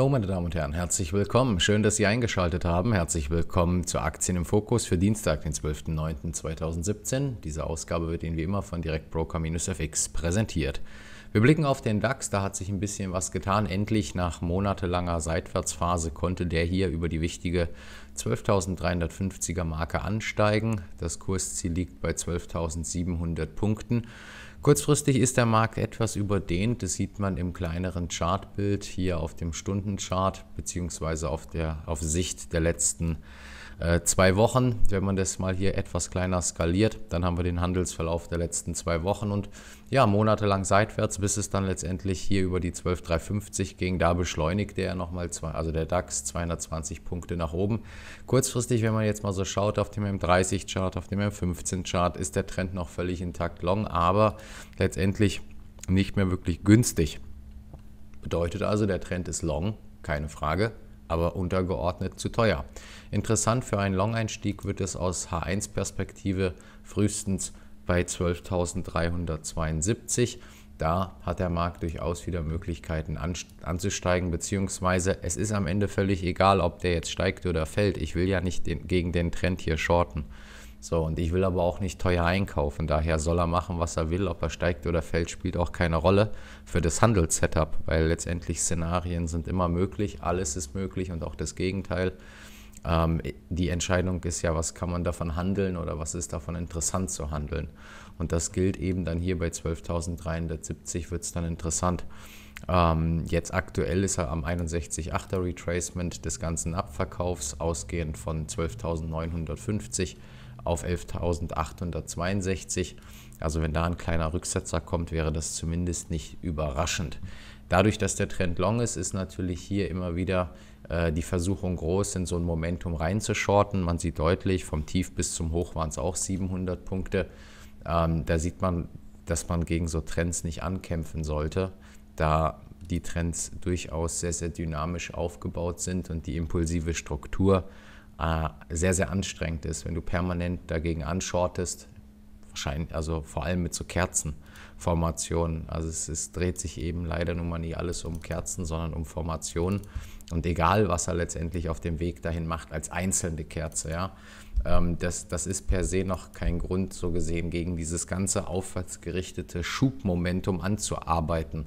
Hallo meine Damen und Herren, herzlich willkommen. Schön, dass Sie eingeschaltet haben. Herzlich willkommen zu Aktien im Fokus für Dienstag, den 12.09.2017. Diese Ausgabe wird Ihnen wie immer von Direktbroker-FX präsentiert. Wir blicken auf den DAX, da hat sich ein bisschen was getan. Endlich nach monatelanger Seitwärtsphase konnte der hier über die wichtige 12.350er Marke ansteigen. Das Kursziel liegt bei 12.700 Punkten. Kurzfristig ist der Markt etwas überdehnt. Das sieht man im kleineren Chartbild hier auf dem Stundenchart beziehungsweise auf, auf Sicht der letzten äh, zwei Wochen. Wenn man das mal hier etwas kleiner skaliert, dann haben wir den Handelsverlauf der letzten zwei Wochen und ja, monatelang seitwärts, bis es dann letztendlich hier über die 12.350 ging. Da beschleunigte er nochmal, zwei, also der DAX 220 Punkte nach oben. Kurzfristig, wenn man jetzt mal so schaut auf dem M30-Chart, auf dem M15-Chart, ist der Trend noch völlig intakt long, aber letztendlich nicht mehr wirklich günstig. Bedeutet also, der Trend ist long, keine Frage aber untergeordnet zu teuer. Interessant für einen Long-Einstieg wird es aus H1-Perspektive frühestens bei 12.372. Da hat der Markt durchaus wieder Möglichkeiten anzusteigen, beziehungsweise es ist am Ende völlig egal, ob der jetzt steigt oder fällt. Ich will ja nicht den, gegen den Trend hier shorten. So, und ich will aber auch nicht teuer einkaufen. Daher soll er machen, was er will. Ob er steigt oder fällt, spielt auch keine Rolle für das Handelssetup, weil letztendlich Szenarien sind immer möglich. Alles ist möglich und auch das Gegenteil. Ähm, die Entscheidung ist ja, was kann man davon handeln oder was ist davon interessant zu handeln. Und das gilt eben dann hier bei 12.370 wird es dann interessant. Ähm, jetzt aktuell ist er am 61,8er Retracement des ganzen Abverkaufs, ausgehend von 12.950 auf 11.862. Also wenn da ein kleiner Rücksetzer kommt, wäre das zumindest nicht überraschend. Dadurch, dass der Trend long ist, ist natürlich hier immer wieder äh, die Versuchung groß, in so ein Momentum reinzuschorten. Man sieht deutlich, vom Tief bis zum Hoch waren es auch 700 Punkte. Ähm, da sieht man, dass man gegen so Trends nicht ankämpfen sollte, da die Trends durchaus sehr, sehr dynamisch aufgebaut sind und die impulsive Struktur äh, sehr, sehr anstrengend ist, wenn du permanent dagegen anschortest. Wahrscheinlich, also vor allem mit so Kerzenformationen. Also es, es dreht sich eben leider nun mal nie alles um Kerzen, sondern um Formationen. Und egal, was er letztendlich auf dem Weg dahin macht, als einzelne Kerze, ja, ähm, das, das ist per se noch kein Grund, so gesehen, gegen dieses ganze aufwärtsgerichtete Schubmomentum anzuarbeiten.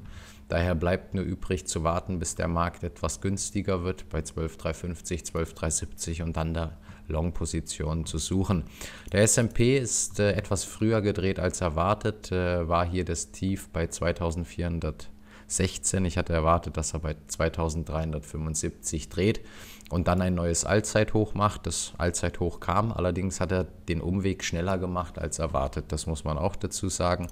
Daher bleibt nur übrig zu warten, bis der Markt etwas günstiger wird bei 12,350, 12,370 und dann da Long-Positionen zu suchen. Der S&P ist äh, etwas früher gedreht als erwartet, äh, war hier das Tief bei 2416. Ich hatte erwartet, dass er bei 2375 dreht und dann ein neues Allzeithoch macht. Das Allzeithoch kam, allerdings hat er den Umweg schneller gemacht als erwartet. Das muss man auch dazu sagen.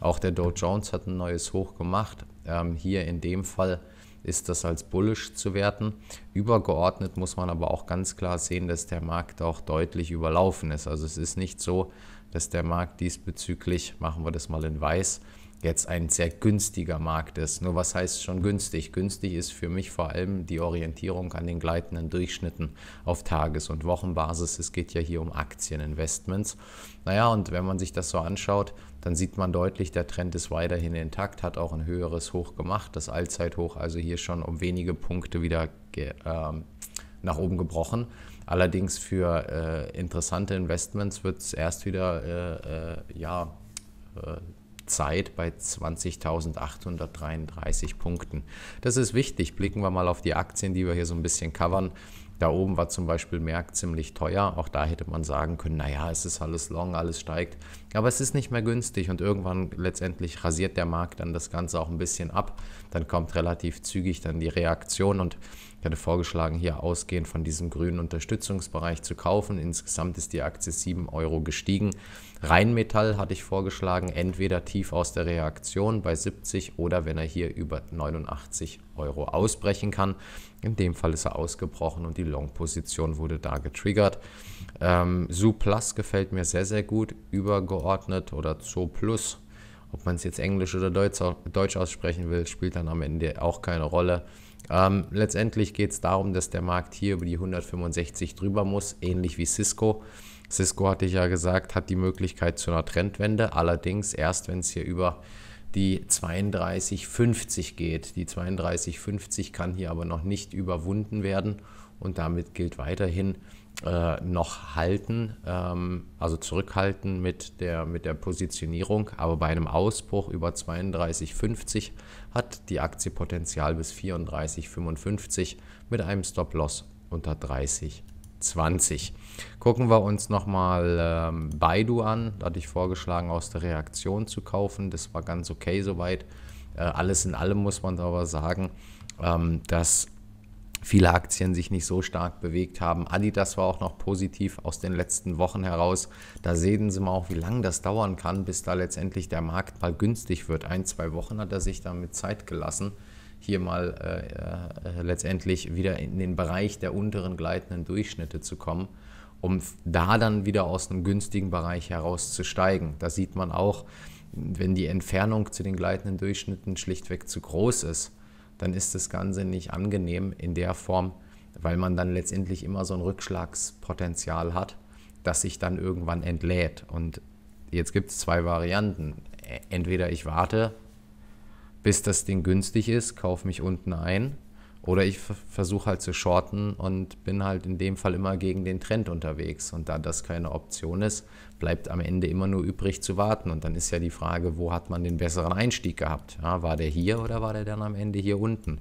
Auch der Dow Jones hat ein neues Hoch gemacht, ähm, hier in dem Fall ist das als bullish zu werten. Übergeordnet muss man aber auch ganz klar sehen, dass der Markt auch deutlich überlaufen ist. Also es ist nicht so, dass der Markt diesbezüglich, machen wir das mal in weiß, jetzt ein sehr günstiger Markt ist. Nur was heißt schon günstig? Günstig ist für mich vor allem die Orientierung an den gleitenden Durchschnitten auf Tages- und Wochenbasis. Es geht ja hier um Aktieninvestments. Naja, und wenn man sich das so anschaut, dann sieht man deutlich, der Trend ist weiterhin intakt, hat auch ein höheres Hoch gemacht, das Allzeithoch also hier schon um wenige Punkte wieder äh, nach oben gebrochen. Allerdings für äh, interessante Investments wird es erst wieder äh, äh ja, äh, Zeit bei 20.833 Punkten. Das ist wichtig. Blicken wir mal auf die Aktien, die wir hier so ein bisschen covern. Da oben war zum Beispiel Merck ziemlich teuer. Auch da hätte man sagen können, naja, es ist alles long, alles steigt. Aber es ist nicht mehr günstig und irgendwann letztendlich rasiert der Markt dann das Ganze auch ein bisschen ab. Dann kommt relativ zügig dann die Reaktion und ich hatte vorgeschlagen, hier ausgehend von diesem grünen Unterstützungsbereich zu kaufen. Insgesamt ist die Aktie 7 Euro gestiegen. Rheinmetall hatte ich vorgeschlagen, entweder tief aus der Reaktion bei 70 oder wenn er hier über 89 Euro ausbrechen kann. In dem Fall ist er ausgebrochen und die Long-Position wurde da getriggert. Ähm, Su Plus gefällt mir sehr, sehr gut, übergeordnet oder Zo Plus. Ob man es jetzt Englisch oder Deutsch, Deutsch, aussprechen will, spielt dann am Ende auch keine Rolle. Ähm, letztendlich geht es darum, dass der Markt hier über die 165 drüber muss, ähnlich wie Cisco. Cisco hatte ich ja gesagt, hat die Möglichkeit zu einer Trendwende, allerdings erst, wenn es hier über die 32,50 geht. Die 32,50 kann hier aber noch nicht überwunden werden und damit gilt weiterhin äh, noch halten, ähm, also zurückhalten mit der, mit der Positionierung. Aber bei einem Ausbruch über 32,50 hat die Aktie Potenzial bis 34,55 mit einem Stop-Loss unter 30 20. Gucken wir uns nochmal ähm, Baidu an. Da hatte ich vorgeschlagen, aus der Reaktion zu kaufen. Das war ganz okay soweit. Äh, alles in allem muss man aber sagen, ähm, dass viele Aktien sich nicht so stark bewegt haben. Adidas war auch noch positiv aus den letzten Wochen heraus. Da sehen Sie mal auch, wie lange das dauern kann, bis da letztendlich der Markt mal günstig wird. Ein, zwei Wochen hat er sich damit Zeit gelassen hier mal äh, äh, letztendlich wieder in den Bereich der unteren gleitenden Durchschnitte zu kommen, um da dann wieder aus einem günstigen Bereich herauszusteigen. Da sieht man auch, wenn die Entfernung zu den gleitenden Durchschnitten schlichtweg zu groß ist, dann ist das Ganze nicht angenehm in der Form, weil man dann letztendlich immer so ein Rückschlagspotenzial hat, das sich dann irgendwann entlädt. Und jetzt gibt es zwei Varianten. E, entweder ich warte bis das Ding günstig ist, kaufe mich unten ein. Oder ich versuche halt zu shorten und bin halt in dem Fall immer gegen den Trend unterwegs. Und da das keine Option ist, bleibt am Ende immer nur übrig zu warten. Und dann ist ja die Frage, wo hat man den besseren Einstieg gehabt? Ja, war der hier oder war der dann am Ende hier unten?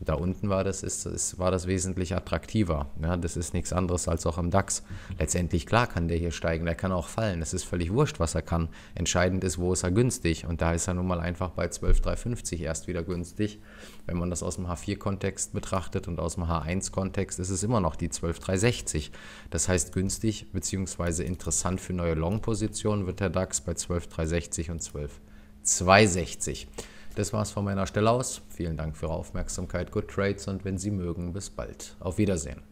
da unten war das, ist, ist, war das wesentlich attraktiver. Ja, das ist nichts anderes als auch im DAX. Letztendlich, klar, kann der hier steigen, der kann auch fallen. Es ist völlig wurscht, was er kann. Entscheidend ist, wo ist er günstig. Und da ist er nun mal einfach bei 12,350 erst wieder günstig. Wenn man das aus dem H4-Kontext betrachtet und aus dem H1-Kontext, ist es immer noch die 12,360. Das heißt, günstig bzw. interessant für neue Long-Positionen wird der DAX bei 12,360 und 12,260. Das war's von meiner Stelle aus. Vielen Dank für Ihre Aufmerksamkeit. Good Trades und wenn Sie mögen, bis bald. Auf Wiedersehen.